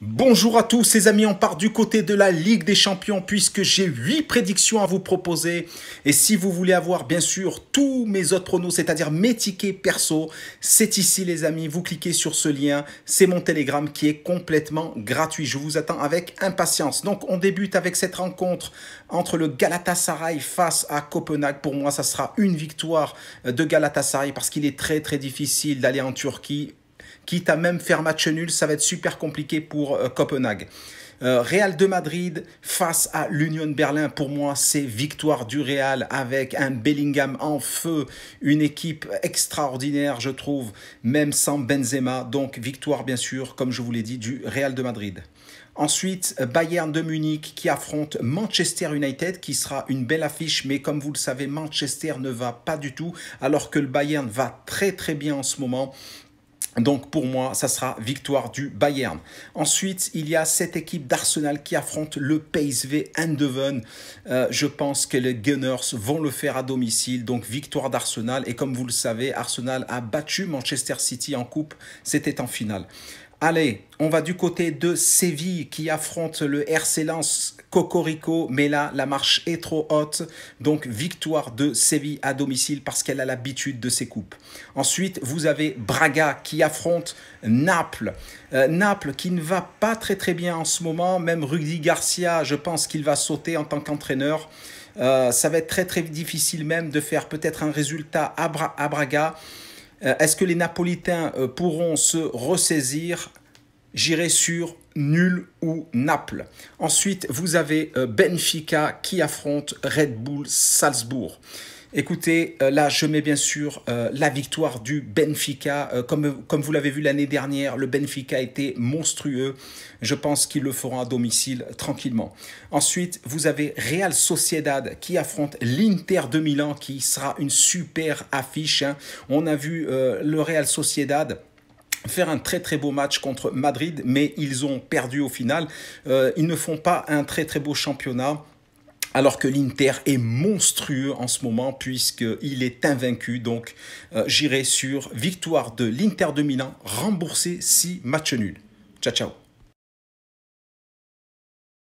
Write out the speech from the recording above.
Bonjour à tous les amis, on part du côté de la Ligue des Champions puisque j'ai huit prédictions à vous proposer. Et si vous voulez avoir bien sûr tous mes autres pronos, c'est-à-dire mes tickets perso, c'est ici les amis, vous cliquez sur ce lien, c'est mon Telegram qui est complètement gratuit. Je vous attends avec impatience. Donc on débute avec cette rencontre entre le Galatasaray face à Copenhague. Pour moi, ça sera une victoire de Galatasaray parce qu'il est très très difficile d'aller en Turquie quitte à même faire match nul, ça va être super compliqué pour euh, Copenhague. Euh, Real de Madrid face à l'Union Berlin, pour moi, c'est victoire du Real avec un Bellingham en feu, une équipe extraordinaire, je trouve, même sans Benzema. Donc, victoire, bien sûr, comme je vous l'ai dit, du Real de Madrid. Ensuite, euh, Bayern de Munich qui affronte Manchester United, qui sera une belle affiche, mais comme vous le savez, Manchester ne va pas du tout, alors que le Bayern va très très bien en ce moment. Donc pour moi, ça sera victoire du Bayern. Ensuite, il y a cette équipe d'Arsenal qui affronte le PSV Eindhoven. Euh, je pense que les Gunners vont le faire à domicile. Donc victoire d'Arsenal. Et comme vous le savez, Arsenal a battu Manchester City en coupe. C'était en finale. Allez, on va du côté de Séville qui affronte le RC Lens Cocorico, mais là la marche est trop haute, donc victoire de Séville à domicile parce qu'elle a l'habitude de ses coupes. Ensuite, vous avez Braga qui affronte Naples. Euh, Naples qui ne va pas très très bien en ce moment, même Rudy Garcia, je pense qu'il va sauter en tant qu'entraîneur. Euh, ça va être très très difficile même de faire peut-être un résultat à Braga. Euh, est-ce que les Napolitains euh, pourront se ressaisir J'irai sur nul ou Naples. Ensuite, vous avez euh, Benfica qui affronte Red Bull Salzbourg. Écoutez, euh, là, je mets bien sûr euh, la victoire du Benfica. Euh, comme, comme vous l'avez vu l'année dernière, le Benfica était monstrueux. Je pense qu'ils le feront à domicile tranquillement. Ensuite, vous avez Real Sociedad qui affronte l'Inter de Milan, qui sera une super affiche. Hein. On a vu le Real Sociedad faire un très très beau match contre Madrid, mais ils ont perdu au final. ils ne font pas un très très beau championnat alors que l'Inter est monstrueux en ce moment puisqu'il est invaincu. Donc euh, j'irai sur victoire de l'Inter de Milan, remboursé si match nul. Ciao ciao